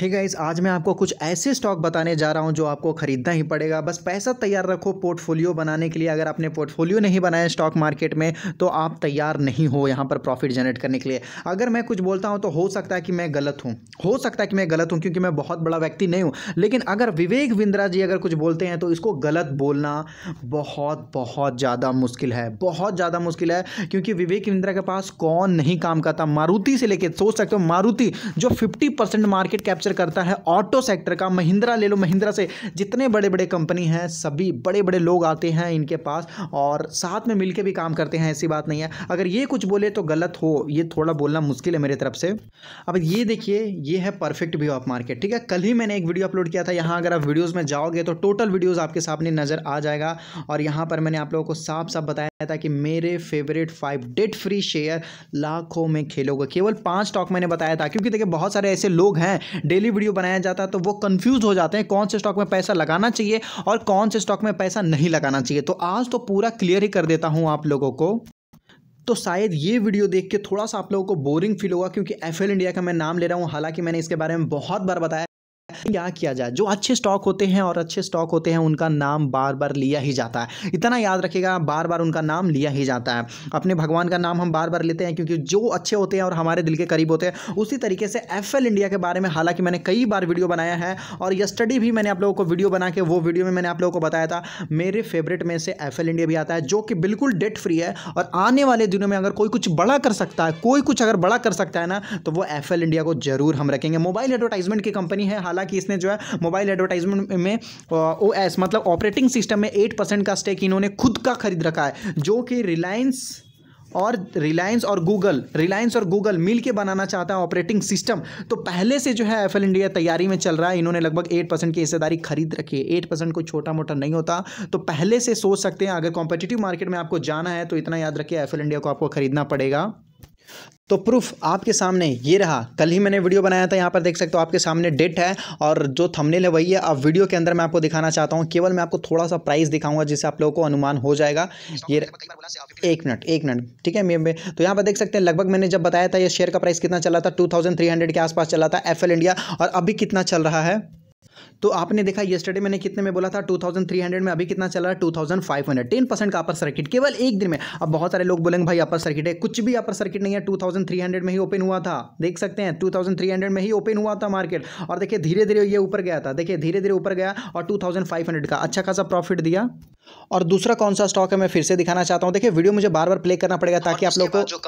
हे hey guys आज मैं आपको कुछ ऐसे स्टॉक बताने जा रहा हूँ जो आपको खरीदना ही पड़ेगा बस पैसा तैयार रखो पोर्टफोलियो बनाने के लिए अगर आपने पोर्टफोलियो नहीं बनाया स्टॉक मार्केट में तो आप तैयार नहीं हो यहाँ पर प्रॉफिट जनरेट करने के लिए अगर मैं कुछ बोलता हूँ तो हो सकता है कि मैं गलत हूँ हो सकता है कि मैं गलत हूँ क्योंकि मैं बहुत बड़ा व्यक्ति नहीं हूँ लेकिन अगर विवेक बिंद्रा जी अगर कुछ बोलते हैं तो इसको गलत बोलना बहुत बहुत ज़्यादा मुश्किल है बहुत ज़्यादा मुश्किल है क्योंकि विवेक बिंद्रा के पास कौन नहीं काम करता मारुति से लेकर सोच सकते हो मारुति जो फिफ्टी मार्केट कैप कैप्चर करता है ऑटो सेक्टर का महिंद्रा ले लो महिंद्रा से जितने बड़े बड़े कंपनी हैं सभी बड़े बड़े लोग आते हैं इनके पास और साथ में मिलकर भी काम करते हैं ऐसी बात नहीं है अगर ये कुछ बोले तो गलत हो ये थोड़ा बोलना मुश्किल है मेरे तरफ से अब ये देखिए ये है परफेक्ट व्यू ऑफ मार्केट ठीक है कल ही मैंने एक वीडियो अपलोड किया था यहाँ अगर आप वीडियोज़ में जाओगे तो टोटल वीडियोज़ आपके सामने नज़र आ जाएगा और यहाँ पर मैंने आप लोगों को साफ साफ बताया था कि मेरे favourite five debt free share लाखों में खेलोगे केवल पांच स्टॉक मैंने बताया था क्योंकि देखिए बहुत सारे ऐसे लोग हैं डेली वीडियो बनाया जाता है तो वो कंफ्यूज हो जाते हैं कौन से स्टॉक में पैसा लगाना चाहिए और कौन से स्टॉक में पैसा नहीं लगाना चाहिए तो आज तो पूरा क्लियर ही कर देता हूं आप लोगों को तो शायद ये वीडियो देख के थोड़ा सा आप लोगों को बोरिंग फील होगा क्योंकि एफ इंडिया का मैं नाम ले रहा हूँ हालांकि मैंने इसके बारे में बहुत बार बताया क्या किया जाए जो अच्छे स्टॉक होते हैं और अच्छे स्टॉक होते हैं उनका नाम बार बार लिया ही जाता है इतना याद रखेगा बार बार उनका नाम लिया ही जाता है अपने भगवान का नाम हम बार बार लेते हैं क्योंकि जो अच्छे होते हैं और हमारे दिल के करीब होते हैं उसी तरीके से एफ इंडिया के बारे में हालांकि मैंने कई बार वीडियो बनाया है और यस्टडी भी मैंने आप लोगों को वीडियो बना के वो वीडियो में मैंने आप लोगों को बताया था मेरे फेवरेट में से एफ इंडिया भी आता है जो कि बिल्कुल डेट फ्री है और आने वाले दिनों में अगर कोई कुछ बड़ा कर सकता है कोई कुछ अगर बड़ा कर सकता है ना तो वो एफ इंडिया को जरूर हम रखेंगे मोबाइल एडवर्टाइजमेंट की कंपनी है हालांकि बोला कि इसने जो है मोबाइल एडवर्टाइजमेंट में ओ एस मतलब ऑपरेटिंग सिस्टम में एट परसेंट का स्टेक इन्होंने खुद का खरीद रखा है जो कि रिलायंस और रिलायंस और गूगल रिलायंस और गूगल मिल के बनाना चाहता है ऑपरेटिंग सिस्टम तो पहले से जो है एफ इंडिया तैयारी में चल रहा है इन्होंने लगभग एट परसेंट की हिस्सेदारी खरीद रखी है एट परसेंट कोई छोटा मोटा नहीं होता तो पहले से सोच सकते हैं अगर कॉम्पिटिटिव मार्केट में आपको जाना है तो इतना याद रखिए एफ इंडिया को आपको खरीदना पड़ेगा तो प्रूफ आपके सामने ये रहा कल ही मैंने वीडियो बनाया था यहाँ पर देख सकते हो आपके सामने डेट है और जो थंबनेल है वही है अब वीडियो के अंदर मैं आपको दिखाना चाहता हूँ केवल मैं आपको थोड़ा सा प्राइस दिखाऊंगा जिससे आप लोगों को अनुमान हो जाएगा ये मतलब एक मिनट एक मिनट ठीक है मे तो यहाँ पर देख सकते हैं लगभग मैंने जब बताया था यह शेयर का प्राइस कितना चला था टू के आसपास चला था एफ इंडिया और अभी कितना चल रहा है तो आपने देखा येस्टरडे मैंने कितने में बोला था 2300 में अभी कितना चल रहा है 2500 10 परसेंट का अपर सर्किट केवल एक दिन में अब बहुत सारे लोग बोलेंगे भाई अपर सर्किट है कुछ भी अपर सर्किट नहीं है 2300 में ही ओपन हुआ था देख सकते हैं 2300 में ही ओपन हुआ था मार्केट और देखिए धीरे धीरे ये ऊपर गया था देखिए धीरे धीरे ऊपर गया और टू का अच्छा खासा प्रॉफिट दिया और दूसरा कौन सा स्टॉक है मैं फिर से दिखाना चाहता हूँ देखिए वीडियो मुझे बार बार प्ले करना पड़ेगा ताकि आप लोग को जो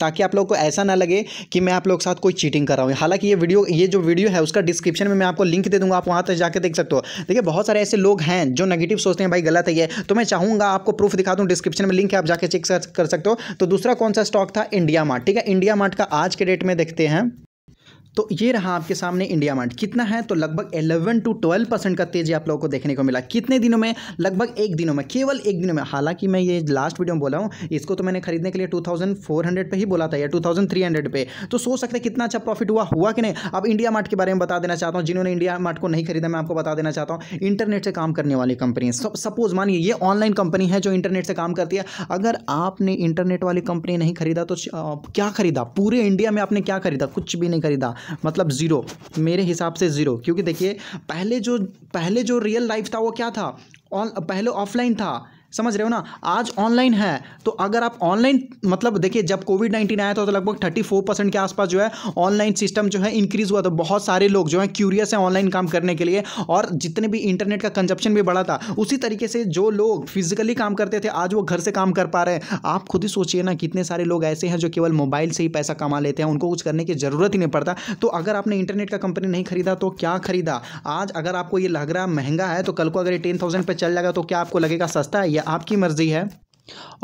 ताकि आप लोग को ऐसा ना लगे कि मैं आप लोग के साथ कोई चीटिंग कर रहा हूँ हालांकि ये वीडियो ये जो वीडियो है उसका डिस्क्रिप्शन में मैं आपको लिंक दे दूंगा आप वहाँ तक जाकर देख सकते हो देखिए बहुत सारे ऐसे लोग हैं जो नेगेटिव सोचते हैं भाई गलत है ये तो मैं चाहूँगा आपको प्रूफ दिखा दूँ डिस्क्रिप्शन में लिंक है आप जाकर चेक कर सकते हो तो दूसरा कौन सा स्टॉक था इंडिया मार्ट ठीक है इंडिया मार्ट का आज के डेट में देखते हैं तो ये रहा आपके सामने इंडिया मार्ट कितना है तो लगभग 11 टू 12 परसेंट का तेजी आप लोगों को देखने को मिला कितने दिनों में लगभग एक दिनों में केवल एक दिनों में हालांकि मैं ये लास्ट वीडियो में बोला हूँ इसको तो मैंने खरीदने के लिए 2400 पे ही बोला था या 2300 पे तो सोच सकते हैं कितना अच्छा प्रॉफिट हुआ हुआ कि नहीं अब इंडिया मार्ट के बारे में बता देना चाहता हूँ जिन्होंने इंडिया मार्ट को नहीं खरीदा मैं आपको बता देना चाहता हूँ इंटरनेट से काम करने वाली कंपनी सपोज मानिए ये ऑनलाइन कंपनी है जो इंटरनेट से काम करती है अगर आपने इंटरनेट वाली कंपनी नहीं खरीदा तो क्या खरीदा पूरे इंडिया में आपने क्या खरीदा कुछ भी नहीं खरीदा मतलब ज़ीरो मेरे हिसाब से ज़ीरो क्योंकि देखिए पहले जो पहले जो रियल लाइफ था वो क्या था पहले ऑफलाइन था समझ रहे हो ना आज ऑनलाइन है तो अगर आप ऑनलाइन मतलब देखिए जब कोविड नाइन्टीन आया था तो लगभग थर्टी फोर परसेंट के आसपास जो है ऑनलाइन सिस्टम जो है इंक्रीज हुआ था बहुत सारे लोग जो है क्यूरियस हैं ऑनलाइन काम करने के लिए और जितने भी इंटरनेट का कंजप्शन भी बढ़ा था उसी तरीके से जो लोग फिजिकली काम करते थे आज वो घर से काम कर पा रहे हैं आप खुद ही सोचिए ना कितने सारे लोग ऐसे हैं जो केवल मोबाइल से ही पैसा कमा लेते हैं उनको कुछ करने की ज़रूरत ही नहीं पड़ता तो अगर आपने इंटरनेट का कंपनी नहीं खरीदा तो क्या खरीदा आज अगर आपको ये लग रहा महंगा है तो कल को अगर ये टेन थाउजेंड पर चल जाएगा तो क्या आपको लगेगा सस्ता है या आपकी मर्ज़ी है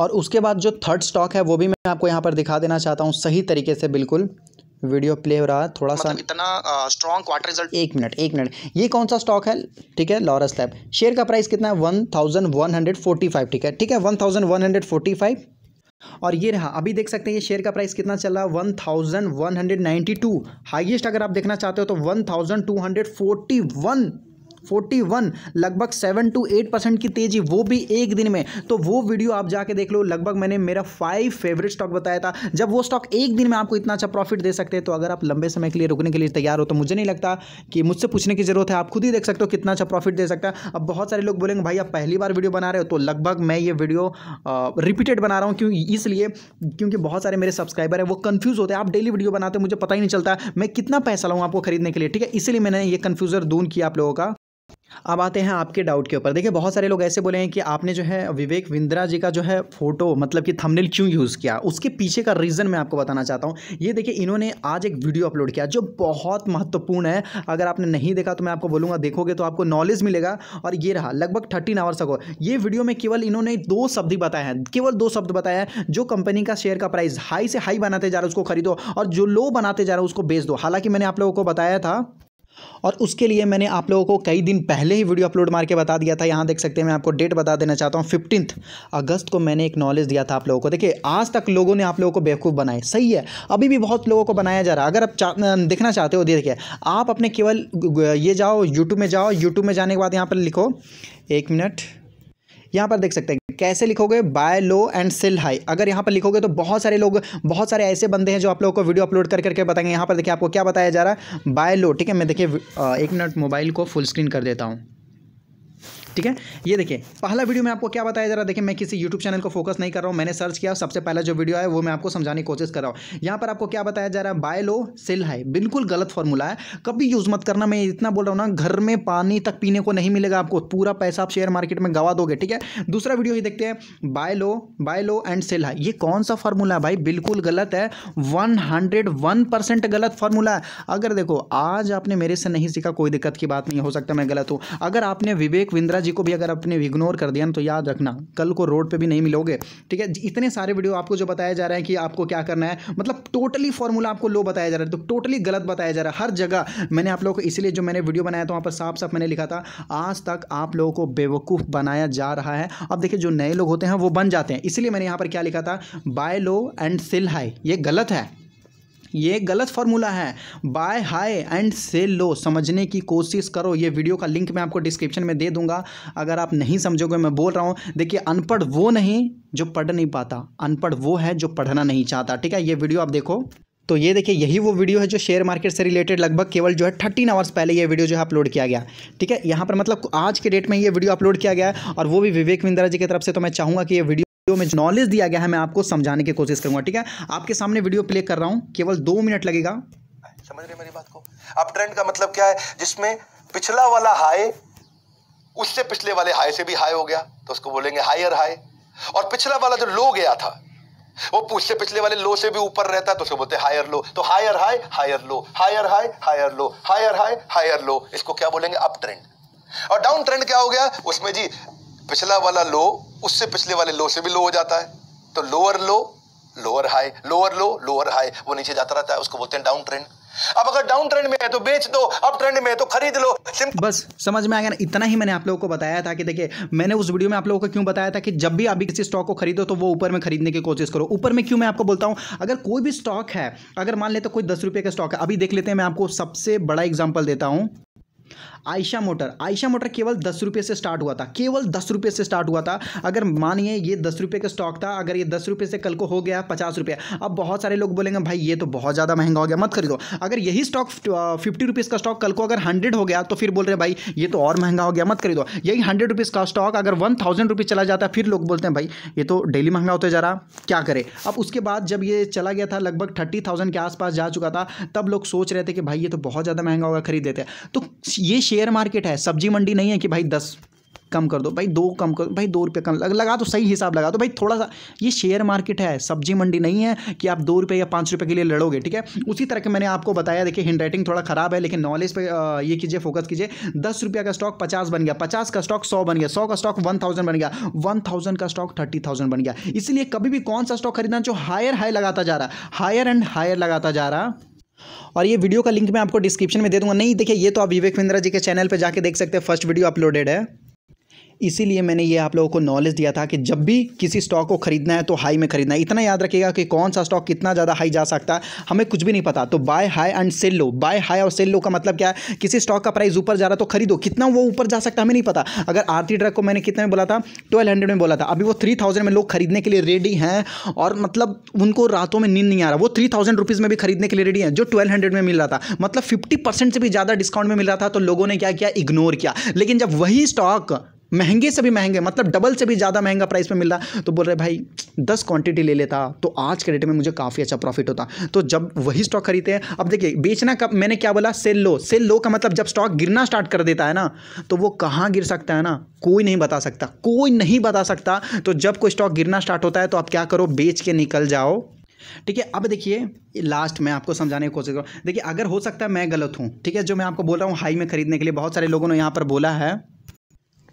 और उसके बाद जो थर्ड स्टॉक है वो भी मैं आपको यहाँ पर दिखा देना चाहता हूँ सही तरीके से बिल्कुल वीडियो प्ले हो रहा है थोड़ा मतलब सा इतना स्ट्रॉन्ग क्वार्टर रिजल्ट एक मिनट एक मिनट ये कौन सा स्टॉक है ठीक है लॉरस लैब शेयर का प्राइस कितना है one thousand one hundred forty five ठीक है ठीक है one thousand one hundred forty five और ये रहा अभी देख सकते हैं ये शेयर का प्राइस कितना चल रहा है one thousand one hundred ninety two highest अगर आप देखना चाहते हो तो one thousand two hundred forty one forty one लगभग सेवन टू एट परसेंट की तेजी वो भी एक दिन में तो वो वीडियो आप जाके देख लो लगभग मैंने मेरा फाइव फेवरेट स्टॉक बताया था जब वो स्टॉक एक दिन में आपको इतना अच्छा प्रॉफिट दे सकते हैं तो अगर आप लंबे समय के लिए रुकने के लिए तैयार हो तो मुझे नहीं लगता कि मुझसे पूछने की जरूरत है आप खुद ही देख सकते हो कितना अच्छा प्रॉफिट दे सकता है अब बहुत सारे लोग बोलेंगे भाई आप पहली बार वीडियो बना रहे हो तो लगभग मैं ये वीडियो रिपीटेड बना रहा हूँ क्यों इसलिए क्योंकि बहुत सारे मेरे सब्सक्राइबर है वो कन्फ्यूज होते हैं आप डेली वीडियो बनाते मुझे पता ही नहीं चलता मैं कितना पैसा लाऊँ आपको खरीदने के लिए ठीक है इसलिए मैंने ये कन्फ्यूजर दूर किया आप लोगों का अब आते हैं आपके डाउट के ऊपर देखिए बहुत सारे लोग ऐसे बोले हैं कि आपने जो है विवेक विंद्रा जी का जो है फोटो मतलब कि थंबनेल क्यों यूज़ किया उसके पीछे का रीज़न मैं आपको बताना चाहता हूँ ये देखिए इन्होंने आज एक वीडियो अपलोड किया जो बहुत महत्वपूर्ण है अगर आपने नहीं देखा तो मैं आपको बोलूँगा देखोगे तो आपको नॉलेज मिलेगा और ये रहा लगभग थर्टीन आवर्स अगो ये वीडियो में केवल इन्होंने दो शब्द बताया है केवल दो शब्द बताया जो कंपनी का शेयर का प्राइस हाई से हाई बनाते जा रहे उसको खरीदो और जो लो बनाते जा रहे उसको बेच दो हालांकि मैंने आप लोगों को बताया था और उसके लिए मैंने आप लोगों को कई दिन पहले ही वीडियो अपलोड मार के बता दिया था यहाँ देख सकते हैं मैं आपको डेट बता देना चाहता हूँ फिफ्टीन अगस्त को मैंने एक नॉलेज दिया था आप लोगों को देखिए आज तक लोगों ने आप लोगों को बेवकूफ़ बनाए सही है अभी भी बहुत लोगों को बनाया जा रहा है अगर आप देखना चाहते हो देखिए आप अपने केवल ये जाओ यूट्यूब में जाओ यूट्यूब में जाने के बाद यहाँ पर लिखो एक मिनट यहाँ पर देख सकते हैं कैसे लिखोगे buy low and sell high अगर यहाँ पर लिखोगे तो बहुत सारे लोग बहुत सारे ऐसे बंदे हैं जो आप लोगों को वीडियो अपलोड कर करके बताएंगे यहाँ पर देखिए आपको क्या बताया जा रहा है बाय लो ठीक है मैं देखिए एक मिनट मोबाइल को फुल स्क्रीन कर देता हूँ ठीक है ये देखिए पहला वीडियो में आपको क्या बताया जरा देखिए मैं किसी यूट्यूब चैनल को फोकस नहीं कर रहा हूँ मैंने सर्च किया सबसे पहला जो वीडियो है वो मैं आपको समझाने की कोशिश कर रहा हूँ यहाँ पर आपको क्या बताया जा रहा है बाय लो सेल हाई बिल्कुल गलत फॉर्मूला है कभी यूज़ मत करना मैं इतना बोल रहा हूँ ना घर में पानी तक पीने को नहीं मिलेगा आपको पूरा पैसा आप शेयर मार्केट में गवा दोगे ठीक है दूसरा वीडियो ही देखते हैं buy low buy low and sell high ये कौन सा फॉर्मूला है भाई बिल्कुल गलत है वन हंड्रेड वन परसेंट गलत फॉर्मूला है अगर देखो आज आपने मेरे से नहीं सीखा कोई दिक्कत की बात नहीं हो सकता मैं गलत हूँ अगर आपने विवेक विंद्रा जी जी को भी अगर आपने इग्नोर कर दिया ना तो याद रखना कल को रोड पर भी नहीं मिलोगे ठीक है इतने सारे वीडियो आपको जो बताया जा रहा है कि आपको क्या करना है मतलब टोटली फॉर्मूला आपको लो बताया जा रहा है तो टोटली गलत बताया जा रहा है हर जगह मैंने आप लोगों को इसलिए जो मैंने वीडियो बनाया तो वहाँ पर साफ साफ मैंने लिखा था आज तक आप लोगों को बेवकूफ़ बनाया जा रहा है अब देखिए जो नए लोग होते हैं वो बन जाते हैं इसलिए मैंने यहाँ पर क्या लिखा था buy low and sell high ये गलत है ये गलत फार्मूला है buy high and sell low समझने की कोशिश करो ये वीडियो का लिंक मैं आपको डिस्क्रिप्शन में दे दूंगा अगर आप नहीं समझोगे मैं बोल रहा हूँ देखिए अनपढ़ वो नहीं जो पढ़ नहीं पाता अनपढ़ वो है जो पढ़ना नहीं चाहता ठीक है ये वीडियो आप देखो तो ये देखिए यही वो वीडियो है जो शेयर मार्केट से रिलेटेड लगभग केवल जो है थर्टीन आवर्स पहले ये वीडियो जो है अपलोड किया गया ठीक है यहाँ पर मतलब आज के डेट में ये वीडियो अपलोड किया गया और वो भी विवेक मिंद्रा जी की तरफ से तो मैं चाहूँगा कि ये वीडियो वीडियो में नॉलेज दिया गया है मैं आपको समझाने की कोशिश करूंगा ठीक है आपके सामने वीडियो प्ले कर रहा हूँ केवल दो मिनट लगेगा समझ रहे मेरी बात को अब ट्रेंड का मतलब क्या है जिसमें पिछला वाला हाई उससे पिछले वाले हाई से भी हाई हो गया तो उसको बोलेंगे हायर हाई और पिछला वाला जो लो गया था वो पूछते पिछले वाले लो से भी ऊपर रहता तो उसे बोलते हायर लो तो higher high higher low higher high higher low higher high higher low इसको क्या बोलेंगे अप ट्रेंड और डाउन ट्रेंड क्या हो गया उसमें जी पिछला वाला लो उससे पिछले वाले लो से भी लो हो जाता है तो lower low lower high lower low lower high वो नीचे जाता रहता है उसको बोलते हैं डाउन ट्रेंड अब अगर डाउन ट्रेंड में है तो बेच दो अप ट्रेंड में है तो खरीद लो बस समझ में आ गया ना इतना ही मैंने आप लोगों को बताया था कि देखिए मैंने उस वीडियो में आप लोगों को क्यों बताया था कि जब भी आप भी किसी स्टॉक को खरीदो तो वो ऊपर में खरीदने की कोशिश करो ऊपर में क्यों मैं आपको बोलता हूं अगर कोई भी स्टॉक है अगर मान लेते तो कोई दस रुपए का स्टॉक है अभी देख लेते हैं मैं आपको सबसे बड़ा एग्जाम्पल देता हूं आयशा मोटर आयशा मोटर केवल दस रुपये से स्टार्ट हुआ था केवल दस रुपये से स्टार्ट हुआ था अगर मानिए ये दस रुपये का स्टॉक था अगर ये दस रुपये से कल को हो गया पचास रुपये अब बहुत सारे लोग बोलेंगे भाई ये तो बहुत ज़्यादा महंगा हो गया मत खरीदो अगर यही स्टॉक फिफ्टी रुपीज़ का स्टॉक कल को अगर हंड्रेड हो गया तो फिर बोल रहे भाई ये तो और महंगा हो गया मत खरीदो यही हंड्रेड रुपीज़ का स्टॉक अगर वन थाउजेंड रुपीज़ चला जाता है फिर लोग बोलते हैं भाई ये तो डेली महंगा होते जा रहा क्या करे अब उसके बाद जब ये चला गया था लगभग थर्टी थाउजेंड के आसपास जा चुका था तब लोग सोच रहे थे कि भाई ये तो बहुत ज़्यादा महंगा होगा खरीद लेते तो ये शेयर मार्केट है सब्जी मंडी नहीं है कि भाई दस कम कर दो भाई दो कम कर भाई दो रुपये कम लग, लगा तो सही हिसाब लगा तो भाई थोड़ा सा ये शेयर मार्केट है सब्जी मंडी नहीं है कि आप दो रुपये या पाँच रुपये के लिए लड़ोगे ठीक है उसी तरह के मैंने आपको बताया देखिए हैंड राइटिंग थोड़ा खराब है लेकिन नॉलेज पे ये कीजिए फोकस कीजिए दस रुपये का स्टॉक पचास बन गया पचास का स्टॉक सौ बन गया सौ का स्टॉक वन थाउजेंड बन गया वन थाउजेंड का स्टॉक थर्टी थाउजेंड बन गया इसलिए कभी भी कौन सा स्टॉक खरीदना जो हायर हाई लगाता जा रहा हायर एंड हायर लगाता जा रहा और ये वीडियो का लिंक मैं आपको डिस्क्रिप्शन में दे दूंगा नहीं देखिए ये तो आप विवेक बिंद्रा जी के चैनल पर जाके देख सकते हैं फर्स्ट वीडियो अपलोडेड है इसीलिए मैंने ये आप लोगों को नॉलेज दिया था कि जब भी किसी स्टॉक को खरीदना है तो हाई में खरीदना है इतना याद रखिएगा कि कौन सा स्टॉक कितना ज़्यादा हाई जा सकता है हमें कुछ भी नहीं पता तो buy high and sell low buy high और सेल लो का मतलब क्या है किसी स्टॉक का प्राइस ऊपर जा रहा है तो खरीदो कितना वो ऊपर जा सकता हमें नहीं पता अगर आरती ड्रग को मैंने कितने में बोला था ट्वेल्व हंड्रेड में बोला था अभी वो थ्री थाउजेंड में लोग खरीदने के लिए रेडी हैं और मतलब उनको रातों में नींद नहीं आ रहा वो थ्री थाउजेंड रुपीज़ में भी खरीदने के लिए रेडी है जो ट्वेल्व हंड्रेड में मिल रहा था मतलब फिफ्टी परसेंट से भी ज़्यादा डिस्काउंट में मिल रहा था तो लोगों ने क्या किया इग्नोर किया लेकिन जब वही स्टॉक महंगे से भी महंगे मतलब डबल से भी ज़्यादा महंगा प्राइस में मिल रहा तो बोल रहे भाई दस क्वांटिटी ले लेता तो आज के डेट में मुझे काफ़ी अच्छा प्रॉफिट होता तो जब वही स्टॉक खरीदते हैं अब देखिए बेचना कब मैंने क्या बोला सेल लो सेल लो का मतलब जब स्टॉक गिरना स्टार्ट कर देता है ना तो वो कहाँ गिर सकता है ना कोई नहीं बता सकता कोई नहीं बता सकता तो जब कोई स्टॉक गिरना स्टार्ट होता है तो आप क्या करो बेच के निकल जाओ ठीक है अब देखिए लास्ट में आपको समझाने की कोशिश करूँ देखिए अगर हो सकता है मैं गलत हूँ ठीक है जो मैं आपको बोल रहा हूँ हाई में खरीदने के लिए बहुत सारे लोगों ने यहाँ पर बोला है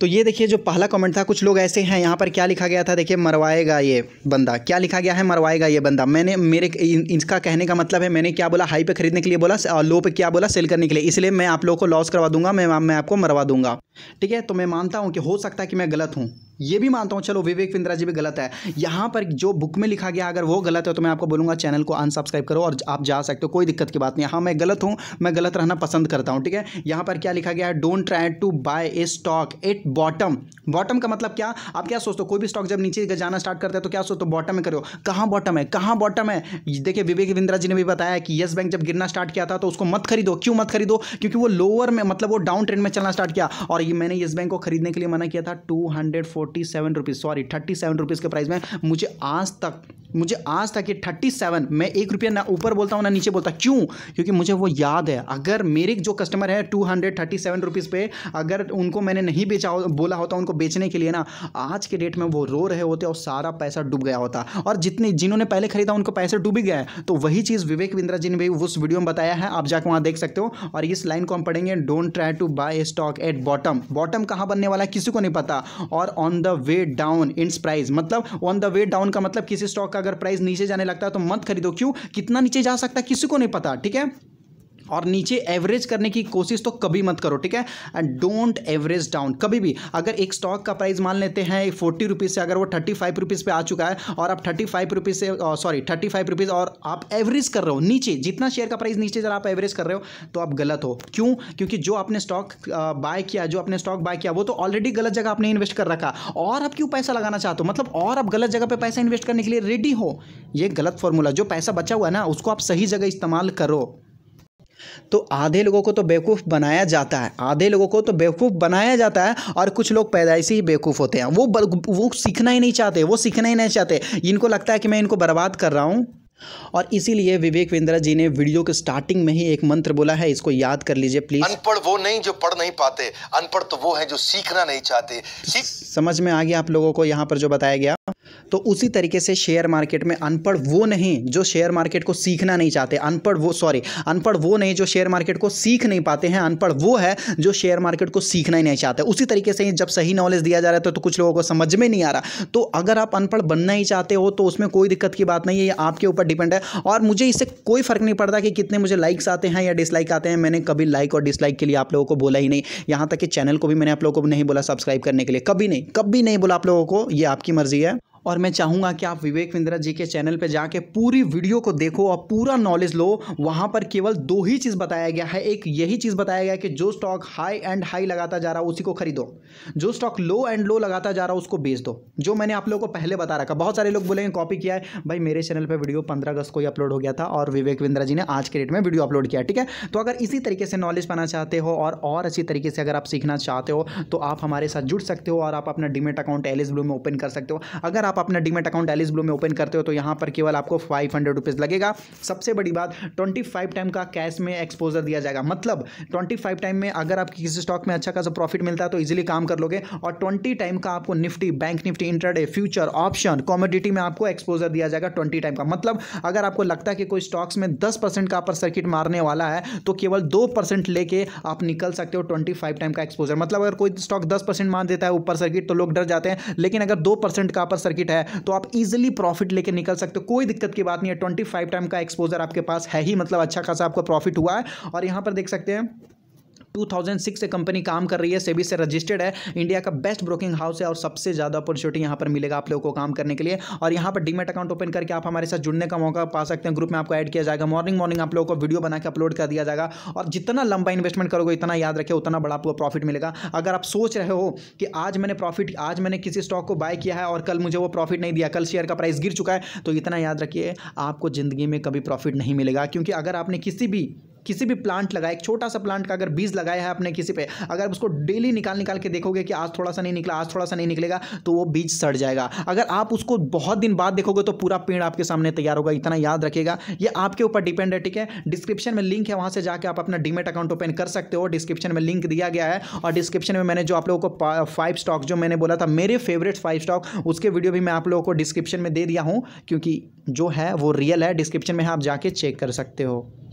तो ये देखिए जो पहला कमेंट था कुछ लोग ऐसे हैं यहाँ पर क्या लिखा गया था देखिए मरवाएगा ये बंदा क्या लिखा गया है मरवाएगा ये बंदा मैंने मेरे इसका कहने का मतलब है मैंने क्या बोला हाई पे खरीदने के लिए बोला और लो पे क्या बोला सेल करने के लिए इसलिए मैं आप लोगों को लॉस करवा दूंगा मैं मैं आपको मरवा दूंगा ठीक है तो मैं मानता हूँ कि हो सकता है कि मैं गलत हूँ ये भी मानता हूँ चलो विवेक बिंद्रा जी भी गलत है यहाँ पर जो बुक में लिखा गया अगर वो गलत है तो मैं आपको बोलूँगा चैनल को अनसब्सक्राइब करो और आप जा सकते हो कोई दिक्कत की बात नहीं हाँ मैं गलत हूँ मैं गलत रहना पसंद करता हूँ ठीक है यहाँ पर क्या लिखा गया है don't try to buy a stock at bottom bottom का मतलब क्या आप क्या सोचते हो कोई भी स्टॉक जब नीचे जाना स्टार्ट करता है तो क्या सोचते हो बॉटम में करो कहाँ बॉटम है कहाँ बॉटम है देखिए विवेक बिंद्रा जी ने भी बताया कि येस बैंक जब गिरना स्टार्ट किया था तो उसको मत खरीदो क्यों मत खरीदो क्योंकि वो लोअर में मतलब वो डाउन ट्रेंड में चलना स्टार्ट किया और ये मैंने येस बैंक को खरीदने के लिए मना किया था two forty seven rupees sorry thirty seven rupees के प्राइस में मुझे आज तक मुझे आज तक ये थर्टी सेवन मैं एक रुपया ना ऊपर बोलता हूँ ना नीचे बोलता क्यों क्योंकि मुझे वो याद है अगर मेरे जो कस्टमर है two hundred thirty seven rupees पे अगर उनको मैंने नहीं बेचा हो बोला होता उनको बेचने के लिए ना आज के डेट में वो रो रहे होते और सारा पैसा डूब गया होता और जितने जिन्होंने पहले खरीदा उनको पैसे डूब ही गए तो वही चीज़ विवेक बिंद्रा जी ने भी उस वीडियो में बताया है आप जाकर वहाँ देख सकते हो और इस लाइन को हम पढ़ेंगे don't try to buy stock at bottom bottom कहाँ बनने वाला है किसी को नहीं पता और on the way down in price मतलब ऑन द वे डाउन का मतलब किसी स्टॉक का अगर प्राइस नीचे जाने लगता है तो मत खरीदो क्यों कितना नीचे जा सकता है किसी को नहीं पता ठीक है और नीचे एवरेज करने की कोशिश तो कभी मत करो ठीक है एंड डोंट एवरेज डाउन कभी भी अगर एक स्टॉक का प्राइस मान लेते हैं फोर्टी रुपीज़ से अगर वो थर्टी फाइव रुपीज़ पे आ चुका है और आप थर्टी फाइव रुपीज़ से सॉरी थर्टी फाइव रुपीज़ और आप एवरेज कर रहे हो नीचे जितना शेयर का प्राइस नीचे जरा आप एवरेज कर रहे हो तो आप गलत हो क्यों क्योंकि जो आपने स्टॉक बाय किया जो आपने स्टॉक बाय किया वो तो ऑलरेडी गलत जगह आपने इन्वेस्ट कर रखा और आप क्यों पैसा लगाना चाहते हो मतलब और आप गलत जगह पर पैसा इन्वेस्ट करने के लिए रेडी हो ये गलत फॉर्मूला जो पैसा बचा हुआ है ना उसको आप सही जगह इस्तेमाल करो तो आधे लोगों को तो बेवकूफ़ बनाया जाता है आधे लोगों को तो बेवकूफ़ बनाया जाता है और कुछ लोग पैदाइशी ही बेवकूफ़ होते हैं वो वो सीखना ही नहीं चाहते वो सीखना ही नहीं चाहते इनको लगता है कि मैं इनको बर्बाद कर रहा हूँ और इसीलिए विवेक वेंद्रा जी ने वीडियो के स्टार्टिंग में ही एक मंत्र बोला है इसको याद कर लीजिए प्लीज अनपढ़ वो नहीं जो पढ़ नहीं पाते अनपढ़ तो वो है जो सीखना नहीं चाहते सीख समझ में आ गया आप लोगों को यहाँ पर जो बताया गया तो उसी तरीके से शेयर मार्केट में अनपढ़ वो नहीं जो शेयर मार्केट को सीखना नहीं चाहते अनपढ़ वो सॉरी अनपढ़ वो नहीं जो शेयर मार्केट को सीख नहीं पाते हैं अनपढ़ वो है जो शेयर मार्केट को सीखना ही नहीं चाहते उसी तरीके से जब सही नॉलेज दिया जा रहा है तो-, तो कुछ लोगों को समझ में नहीं आ रहा तो अगर आप अनपढ़ बनना ही चाहते हो तो उसमें कोई दिक्कत की बात नहीं है आपके ऊपर डिपेंड है और मुझे इससे कोई फ़र्क नहीं पड़ता कि कितने मुझे लाइक्स आते हैं या डिसलाइक आते हैं मैंने कभी लाइक और डिसलाइक के लिए आप लोगों को बोला ही नहीं यहां तक कि चैनल को भी मैंने आप लोगों को नहीं बोला सब्सक्राइब करने के लिए कभी नहीं कभी नहीं बोला आप लोगों को यह आपकी मर्ज़ी है और मैं चाहूँगा कि आप विवेक विंद्रा जी के चैनल पर जाके पूरी वीडियो को देखो और पूरा नॉलेज लो वहाँ पर केवल दो ही चीज़ बताया गया है एक यही चीज़ बताया गया कि जो स्टॉक हाई एंड हाई लगाता जा रहा है उसी को खरीदो जो स्टॉक लो एंड लो लगाता जा रहा है उसको बेच दो जो मैंने आप लोगों को पहले बता रखा बहुत सारे लोग बोलेंगे कॉपी किया है भाई मेरे चैनल पर वीडियो पंद्रह अगस्त को ही अपलोड हो गया था और विवेक विंद्रा जी ने आज के डेट में वीडियो अपलोड किया ठीक है तो अगर इसी तरीके से नॉलेज पाना चाहते हो और और अच्छी तरीके से अगर आप सीखना चाहते हो तो आप हमारे साथ जुड़ सकते हो और आप अपना डिमेट अकाउंट एलिस ब्लू में ओपन कर सकते हो अगर आप आप अपना डीमेट अकाउंट एलिस ब्लू में ओपन करते हो तो यहाँ पर केवल आपको फाइव हंड्रेड रुपीज़ लगेगा सबसे बड़ी बात ट्वेंटी फाइव टाइम का कैश में एक्सपोजर दिया जाएगा मतलब ट्वेंटी फाइव टाइम में अगर आप किसी स्टॉक में अच्छा खासा प्रॉफिट मिलता है तो ईजिली काम कर लोगे और ट्वेंटी टाइम का आपको Nifty bank Nifty intraday future option commodity में आपको एक्सपोजर दिया जाएगा ट्वेंटी टाइम का मतलब अगर आपको लगता है कि कोई स्टॉक्स में दस परसेंट का अपर सर्किट मारने वाला है तो केवल दो परसेंट लेके आप निकल सकते हो ट्वेंटी फाइव टाइम का एक्सपोजर मतलब अगर कोई स्टॉक दस परसेंट मार देता है ऊपर सर्किट तो लोग डर जाते हैं लेकिन अगर दो परसेंट का अपर सर्किट मार्केट है तो आप इजिली प्रॉफिट लेके निकल सकते हो कोई दिक्कत की बात नहीं है ट्वेंटी टाइम का एक्सपोजर आपके पास है ही मतलब अच्छा खासा आपका प्रॉफिट हुआ है और यहाँ पर देख सकते हैं 2006 से कंपनी काम कर रही है सेबी से रजिस्टर्ड है इंडिया का बेस्ट ब्रोकिंग हाउस है और सबसे ज़्यादा अपॉर्चुनिटी यहाँ पर मिलेगा आप लोगों को काम करने के लिए और यहाँ पर डीमेट अकाउंट ओपन करके आप हमारे साथ जुड़ने का मौका पा सकते हैं ग्रुप में आपको ऐड किया जाएगा मॉर्निंग मॉर्निंग आप लोगों को वीडियो बना के अपलोड कर दिया जाएगा और जितना लंबा इन्वेस्टमेंट करोगे इतना याद रखे उतना बड़ा आपको प्रॉफिट मिलेगा अगर आप सोच रहे हो कि आज मैंने प्रॉफिट आज मैंने किसी स्टॉक को बाय किया है और कल मुझे वो प्रॉफिट नहीं दिया कल शेयर का प्राइस गिर चुका है तो इतना याद रखिए आपको ज़िंदगी में कभी प्रॉफिट नहीं मिलेगा क्योंकि अगर आपने किसी भी किसी भी प्लांट लगाए एक छोटा सा प्लांट का अगर बीज लगाया है आपने किसी पे अगर उसको डेली निकाल निकाल के देखोगे कि आज थोड़ा सा नहीं निकला आज थोड़ा सा नहीं निकलेगा तो वो बीज सड़ जाएगा अगर आप उसको बहुत दिन बाद देखोगे तो पूरा पेड़ आपके सामने तैयार होगा इतना याद रखेगा ये आपके ऊपर डिपेंड है ठीक है डिस्क्रिप्शन में लिंक है वहाँ से जाकर आप अपना डीमेट अकाउंट ओपन कर सकते हो डिस्क्रिप्शन में लिंक दिया गया है और डिस्क्रिप्शन में मैंने जो आप लोगों को फाइव स्टॉक जो मैंने बोला था मेरे फेवरेट फाइव स्टॉक उसके वीडियो भी मैं आप लोगों को डिस्क्रिप्शन में दे दिया हूँ क्योंकि जो है वो रियल है डिस्क्रिप्शन में आप जाके चेक कर सकते हो